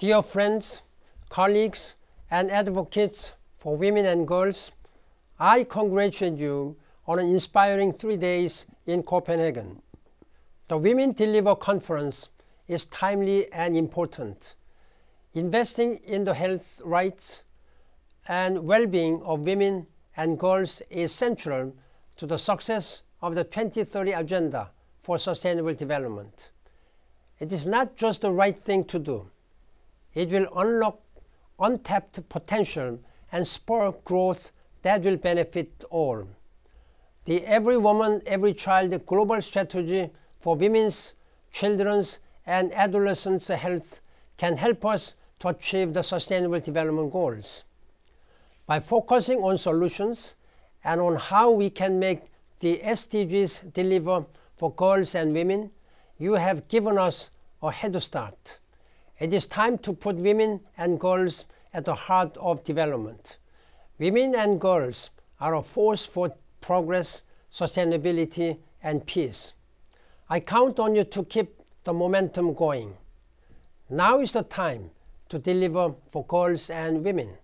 Dear friends, colleagues, and advocates for women and girls, I congratulate you on an inspiring three days in Copenhagen. The Women Deliver Conference is timely and important. Investing in the health rights and well-being of women and girls is central to the success of the 2030 Agenda for Sustainable Development. It is not just the right thing to do, it will unlock untapped potential and spur growth that will benefit all. The Every Woman, Every Child global strategy for women's, children's, and adolescents' health can help us to achieve the Sustainable Development Goals. By focusing on solutions and on how we can make the SDGs deliver for girls and women, you have given us a head start. It is time to put women and girls at the heart of development. Women and girls are a force for progress, sustainability, and peace. I count on you to keep the momentum going. Now is the time to deliver for girls and women.